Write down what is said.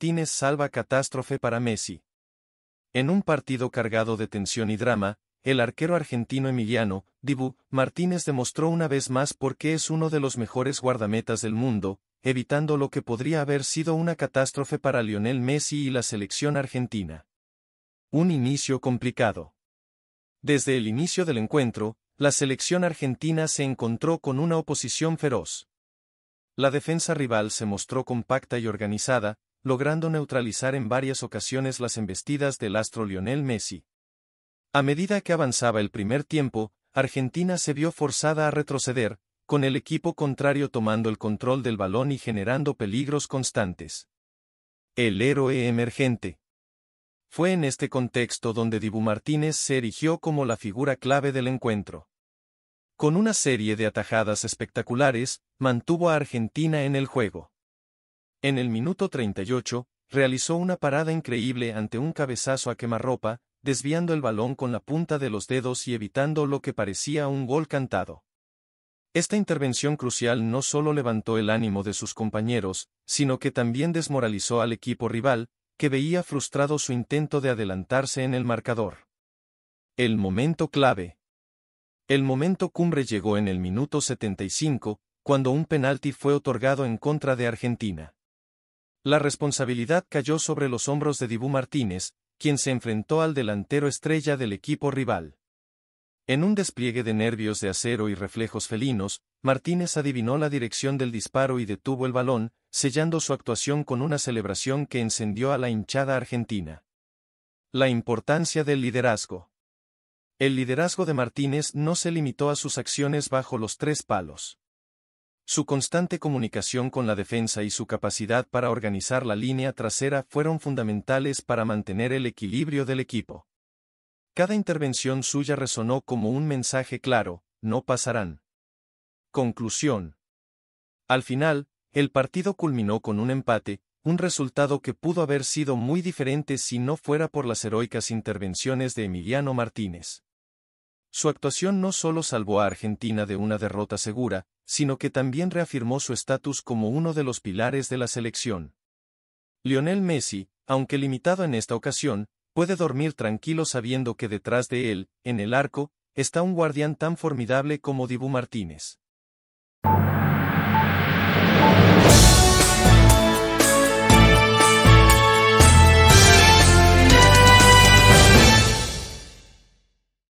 Martínez salva catástrofe para Messi. En un partido cargado de tensión y drama, el arquero argentino Emiliano, Dibu, Martínez demostró una vez más por qué es uno de los mejores guardametas del mundo, evitando lo que podría haber sido una catástrofe para Lionel Messi y la selección argentina. Un inicio complicado. Desde el inicio del encuentro, la selección argentina se encontró con una oposición feroz. La defensa rival se mostró compacta y organizada, logrando neutralizar en varias ocasiones las embestidas del astro Lionel Messi. A medida que avanzaba el primer tiempo, Argentina se vio forzada a retroceder, con el equipo contrario tomando el control del balón y generando peligros constantes. El héroe emergente. Fue en este contexto donde Dibu Martínez se erigió como la figura clave del encuentro. Con una serie de atajadas espectaculares, mantuvo a Argentina en el juego. En el minuto 38, realizó una parada increíble ante un cabezazo a quemarropa, desviando el balón con la punta de los dedos y evitando lo que parecía un gol cantado. Esta intervención crucial no solo levantó el ánimo de sus compañeros, sino que también desmoralizó al equipo rival, que veía frustrado su intento de adelantarse en el marcador. El momento clave. El momento cumbre llegó en el minuto 75, cuando un penalti fue otorgado en contra de Argentina. La responsabilidad cayó sobre los hombros de Dibú Martínez, quien se enfrentó al delantero estrella del equipo rival. En un despliegue de nervios de acero y reflejos felinos, Martínez adivinó la dirección del disparo y detuvo el balón, sellando su actuación con una celebración que encendió a la hinchada argentina. La importancia del liderazgo. El liderazgo de Martínez no se limitó a sus acciones bajo los tres palos. Su constante comunicación con la defensa y su capacidad para organizar la línea trasera fueron fundamentales para mantener el equilibrio del equipo. Cada intervención suya resonó como un mensaje claro, no pasarán. Conclusión. Al final, el partido culminó con un empate, un resultado que pudo haber sido muy diferente si no fuera por las heroicas intervenciones de Emiliano Martínez. Su actuación no solo salvó a Argentina de una derrota segura, sino que también reafirmó su estatus como uno de los pilares de la selección. Lionel Messi, aunque limitado en esta ocasión, puede dormir tranquilo sabiendo que detrás de él, en el arco, está un guardián tan formidable como Dibu Martínez.